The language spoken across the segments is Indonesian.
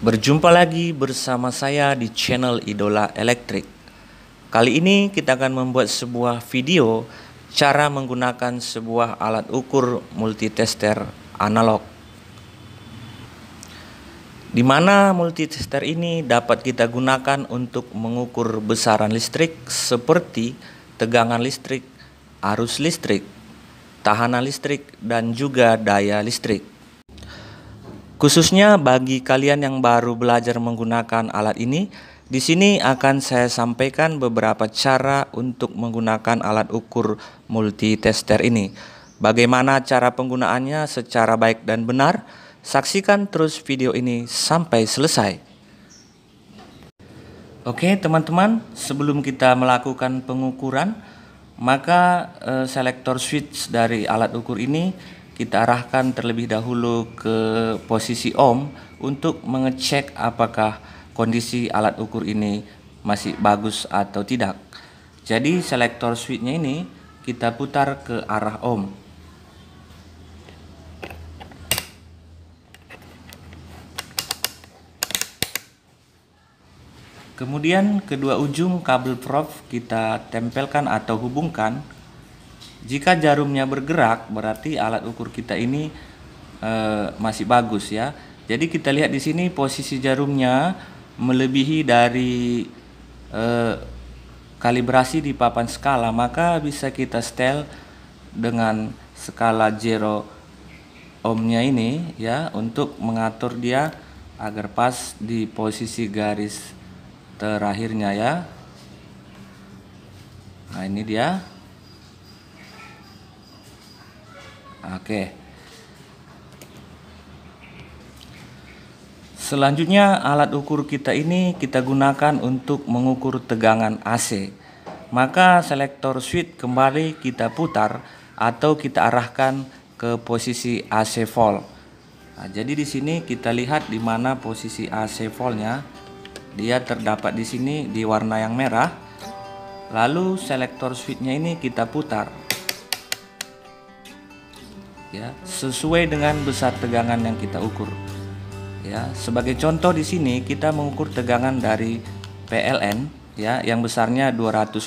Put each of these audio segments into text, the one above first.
Berjumpa lagi bersama saya di channel Idola Elektrik. Kali ini kita akan membuat sebuah video cara menggunakan sebuah alat ukur multitester analog. Di mana multitester ini dapat kita gunakan untuk mengukur besaran listrik seperti tegangan listrik, arus listrik, tahanan listrik, dan juga daya listrik. Khususnya bagi kalian yang baru belajar menggunakan alat ini, di sini akan saya sampaikan beberapa cara untuk menggunakan alat ukur multitester ini. Bagaimana cara penggunaannya secara baik dan benar? Saksikan terus video ini sampai selesai. Oke, teman-teman, sebelum kita melakukan pengukuran, maka uh, selektor switch dari alat ukur ini kita arahkan terlebih dahulu ke posisi ohm untuk mengecek apakah kondisi alat ukur ini masih bagus atau tidak. Jadi selektor switchnya ini kita putar ke arah ohm. Kemudian kedua ujung kabel prof kita tempelkan atau hubungkan jika jarumnya bergerak, berarti alat ukur kita ini e, masih bagus ya. Jadi kita lihat di sini posisi jarumnya melebihi dari e, kalibrasi di papan skala, maka bisa kita setel dengan skala zero ohmnya ini ya untuk mengatur dia agar pas di posisi garis terakhirnya ya. Nah, ini dia. Oke. Selanjutnya alat ukur kita ini kita gunakan untuk mengukur tegangan AC. Maka selektor switch kembali kita putar atau kita arahkan ke posisi AC volt. Nah, jadi di sini kita lihat di mana posisi AC voltnya. Dia terdapat di sini di warna yang merah. Lalu selektor switchnya ini kita putar ya sesuai dengan besar tegangan yang kita ukur ya sebagai contoh di sini kita mengukur tegangan dari PLN ya yang besarnya 220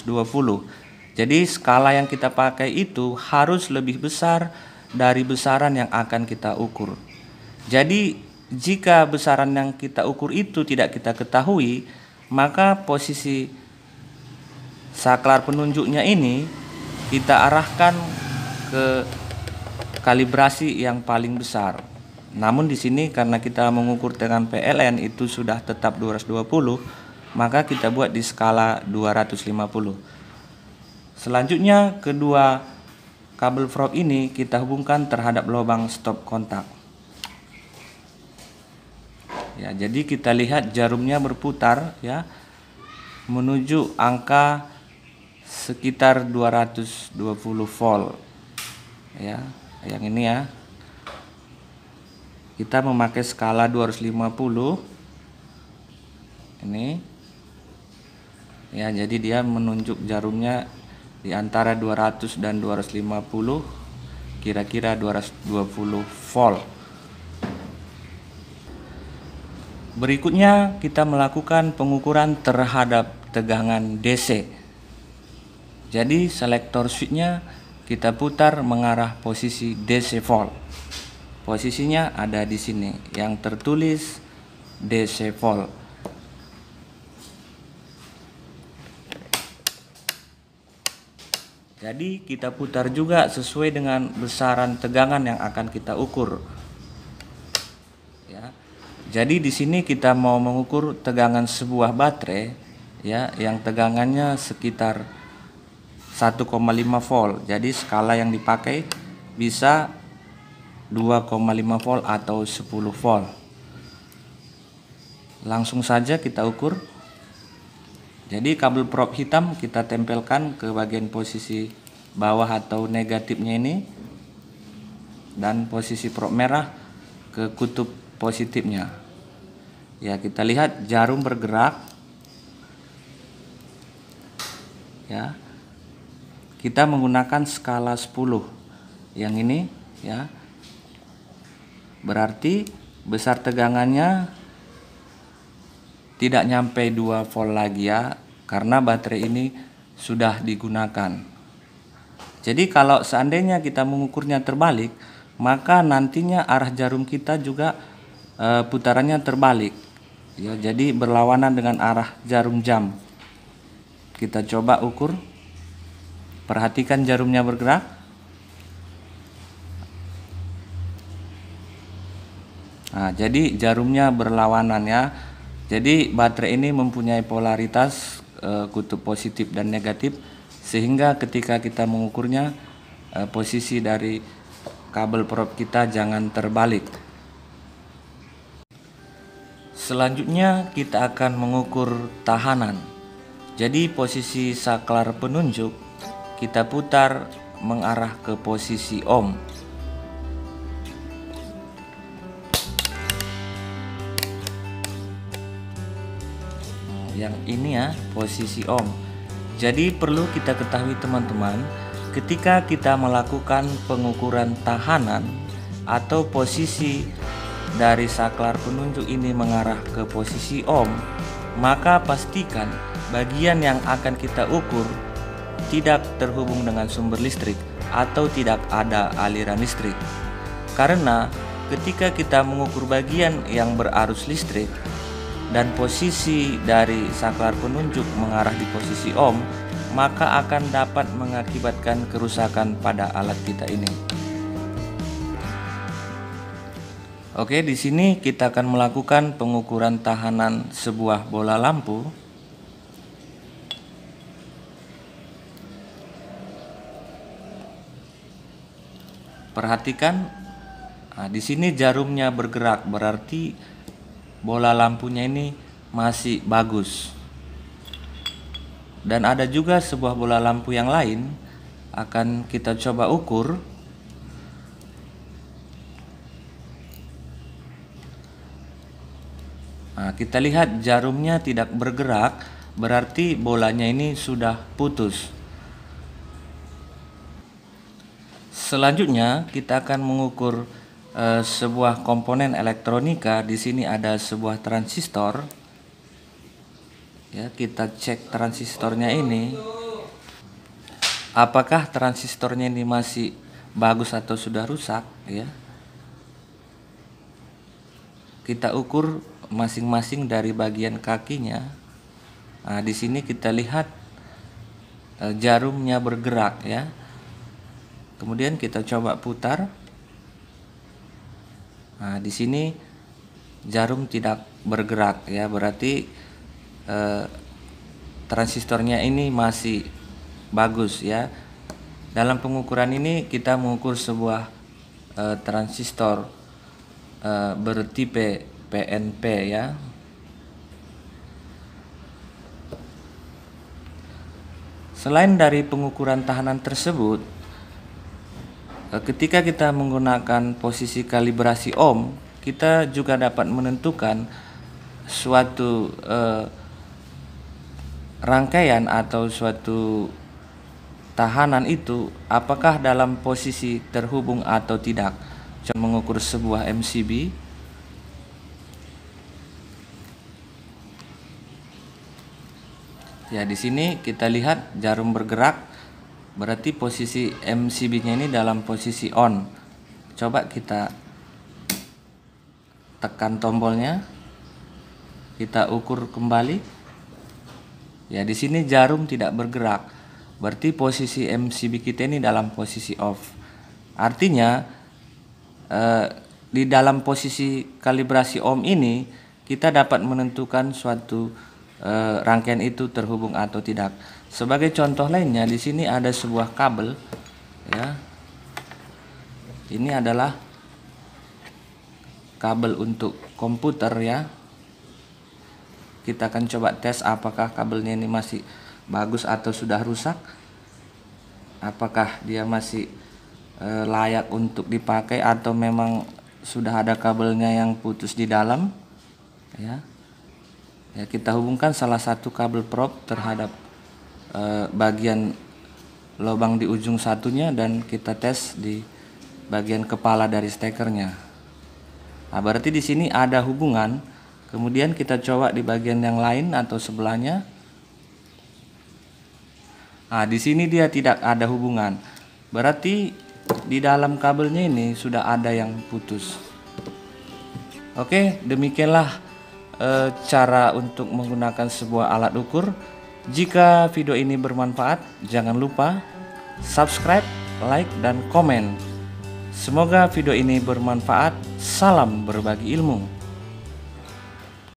jadi skala yang kita pakai itu harus lebih besar dari besaran yang akan kita ukur jadi jika besaran yang kita ukur itu tidak kita ketahui maka posisi saklar penunjuknya ini kita arahkan ke kalibrasi yang paling besar. Namun di sini karena kita mengukur dengan PLN itu sudah tetap 220, maka kita buat di skala 250. Selanjutnya kedua kabel frog ini kita hubungkan terhadap lubang stop kontak. Ya, jadi kita lihat jarumnya berputar ya menuju angka sekitar 220 volt ya yang ini ya kita memakai skala 250 ini ya jadi dia menunjuk jarumnya di antara 200 dan 250 kira-kira 220 volt berikutnya kita melakukan pengukuran terhadap tegangan DC jadi selektor switchnya nya kita putar mengarah posisi dc volt. Posisinya ada di sini yang tertulis dc volt. Jadi kita putar juga sesuai dengan besaran tegangan yang akan kita ukur. Ya. Jadi di sini kita mau mengukur tegangan sebuah baterai ya yang tegangannya sekitar 1,5 volt. Jadi skala yang dipakai bisa 2,5 volt atau 10 volt. Langsung saja kita ukur. Jadi kabel prop hitam kita tempelkan ke bagian posisi bawah atau negatifnya ini dan posisi prop merah ke kutub positifnya. Ya, kita lihat jarum bergerak. Ya, kita menggunakan skala 10. Yang ini ya. Berarti besar tegangannya tidak nyampe 2 volt lagi ya karena baterai ini sudah digunakan. Jadi kalau seandainya kita mengukurnya terbalik, maka nantinya arah jarum kita juga e, putarannya terbalik. Ya, jadi berlawanan dengan arah jarum jam. Kita coba ukur Perhatikan jarumnya bergerak. Nah, jadi jarumnya berlawanan ya. Jadi baterai ini mempunyai polaritas e, kutub positif dan negatif sehingga ketika kita mengukurnya e, posisi dari kabel prop kita jangan terbalik. Selanjutnya kita akan mengukur tahanan. Jadi posisi saklar penunjuk kita putar mengarah ke posisi ohm. Nah, yang ini ya, posisi ohm. Jadi perlu kita ketahui teman-teman, ketika kita melakukan pengukuran tahanan atau posisi dari saklar penunjuk ini mengarah ke posisi ohm, maka pastikan bagian yang akan kita ukur tidak terhubung dengan sumber listrik atau tidak ada aliran listrik. Karena ketika kita mengukur bagian yang berarus listrik dan posisi dari saklar penunjuk mengarah di posisi ohm, maka akan dapat mengakibatkan kerusakan pada alat kita ini. Oke, di sini kita akan melakukan pengukuran tahanan sebuah bola lampu Perhatikan nah, di sini jarumnya bergerak berarti bola lampunya ini masih bagus. Dan ada juga sebuah bola lampu yang lain akan kita coba ukur. Nah, kita lihat jarumnya tidak bergerak, berarti bolanya ini sudah putus. Selanjutnya kita akan mengukur eh, sebuah komponen elektronika. Di sini ada sebuah transistor. Ya, kita cek transistornya ini. Apakah transistornya ini masih bagus atau sudah rusak, ya? Kita ukur masing-masing dari bagian kakinya. Nah, di sini kita lihat eh, jarumnya bergerak ya Kemudian kita coba putar. Nah, di sini jarum tidak bergerak ya, berarti eh, transistornya ini masih bagus ya. Dalam pengukuran ini kita mengukur sebuah eh, transistor eh, bertipe PNP ya. Selain dari pengukuran tahanan tersebut, Eh, ketika kita menggunakan posisi kalibrasi ohm, kita juga dapat menentukan suatu eh, rangkaian atau suatu tahanan itu apakah dalam posisi terhubung atau tidak. Contoh mengukur sebuah MCB Ya, di sini kita lihat jarum bergerak berarti posisi MCB-nya ini dalam posisi on. Coba kita tekan tombolnya. Kita ukur kembali. Ya, di sini jarum tidak bergerak. Berarti posisi MCB kita ini dalam posisi off. Artinya eh, di dalam posisi kalibrasi ohm ini kita dapat menentukan suatu eh, rangkaian itu terhubung atau tidak. Sebagai contoh lainnya di sini ada sebuah kabel ya. Ini adalah kabel untuk komputer ya. Kita akan coba tes apakah kabelnya ini masih bagus atau sudah rusak. Apakah dia masih e, layak untuk dipakai atau memang sudah ada kabelnya yang putus di dalam ya. Ya kita hubungkan salah satu kabel prop terhadap Eh, bagian lubang di ujung satunya dan kita tes di bagian kepala dari stekernya. Nah, berarti di sini ada hubungan. Kemudian kita coba di bagian yang lain atau sebelahnya. Nah, di sini dia tidak ada hubungan. Berarti di dalam kabelnya ini sudah ada yang putus. Oke, demikianlah e, cara untuk menggunakan sebuah alat ukur. Jika video ini bermanfaat, jangan lupa subscribe, like, dan komen. Semoga video ini bermanfaat. Salam berbagi ilmu.